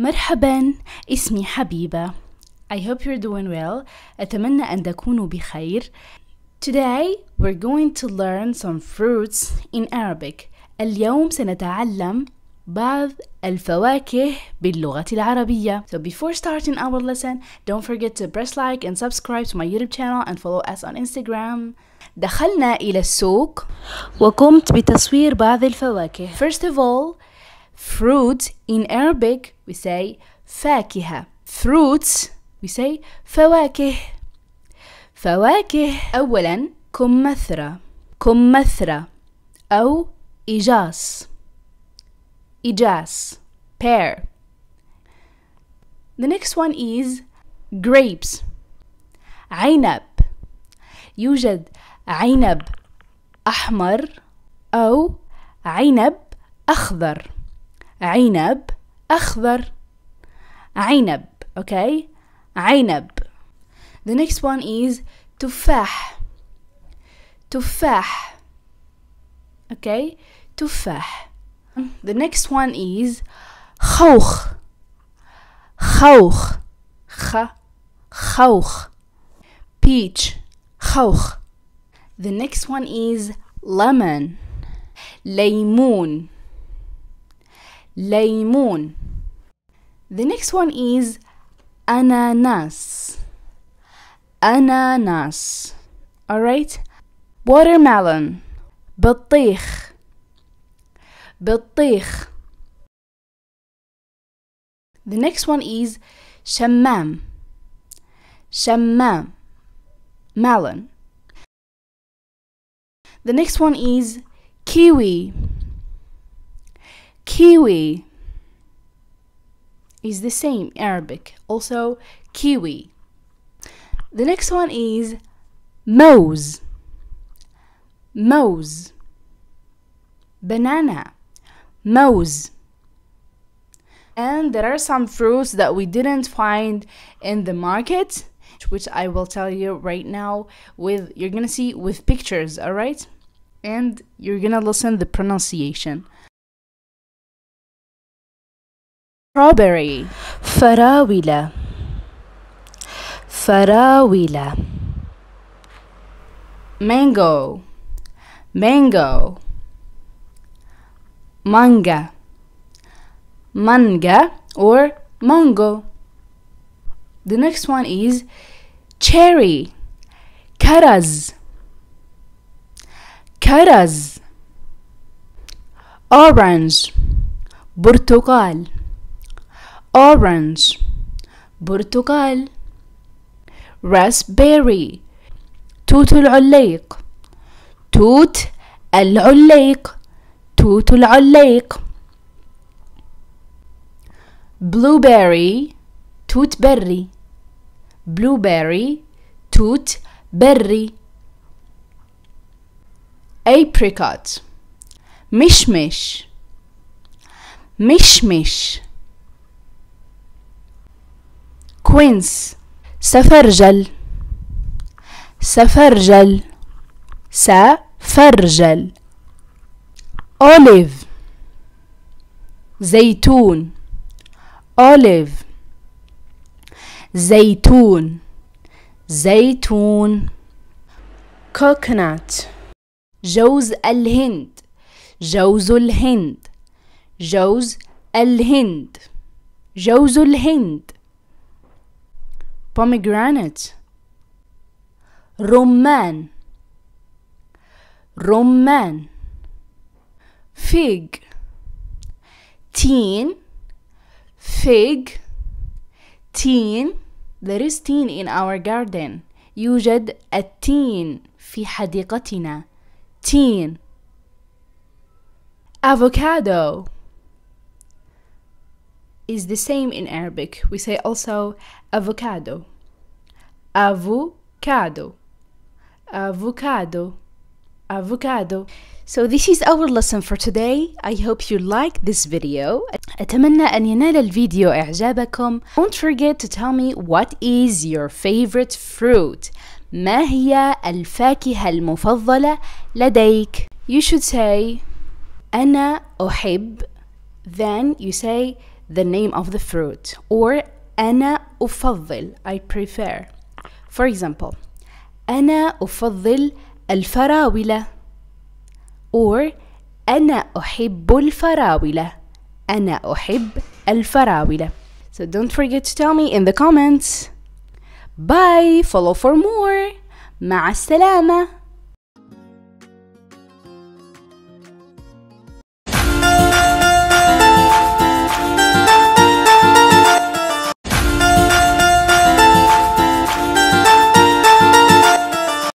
مرحبا اسمي حبيبة I hope you're doing well أتمنى أن تكونوا بخير Today we're going to learn some fruits in Arabic اليوم سنتعلم بعض الفواكه باللغة العربية. So before starting our lesson, don't forget to press like and subscribe to my YouTube channel and follow us on Instagram. دخلنا إلى السوق وقمت بتصوير بعض الفواكه. First of all, fruit in Arabic we say فاكهة fruits we say فواكه فواكه أولا كمثرة كمثرة أو إجاس إجاس pear The next one is grapes عنب يوجد عنب أحمر أو عنب أخضر عينب أخضر عينب okay عينب the next one is تفاح تفاح okay تفاح the next one is خوخ خوخ خ خوخ peach خوخ the next one is lemon ليمون ليمون The next one is ananas ananas alright watermelon بطيخ بطيخ The next one is shammam shammam melon The next one is kiwi Kiwi is the same Arabic, also kiwi. The next one is mose. Mose. Banana. Mose. And there are some fruits that we didn't find in the market, which I will tell you right now with you're going to see with pictures, all right? And you're going to listen the pronunciation. strawberry farawila فراولة mango mango manga manga or mango the next one is cherry karaz karaz orange برتقال orange برتقال raspberry توت العليق توت العليق توت العليق blueberry توت بري blueberry توت بري apricot مشمش مشمش مش. كوينس سفرجل سفرجل سفرجل أوليف زيتون أوليف زيتون زيتون كوكنات جوز الهند جوز الهند جوز الهند جوز الهند pomegranate رمان رمان fig teen fig teen there is teen in our garden يوجد التين في حديقتنا teen avocado is the same in Arabic. We say also avocado. Avocado. Avocado. Avocado. So this is our lesson for today. I hope you like this video. أتمنى أن ينال الفيديو إعجابكم. Don't forget to tell me what is your favorite fruit. ما هي الفاكهة المفضلة لديك؟ You should say أنا أحب. Then you say the name of the fruit or أنا أفضل I prefer for example أنا أفضل الفراولة or أنا أحب الفراولة أنا أحب الفراولة So don't forget to tell me in the comments Bye follow for more مع السلامة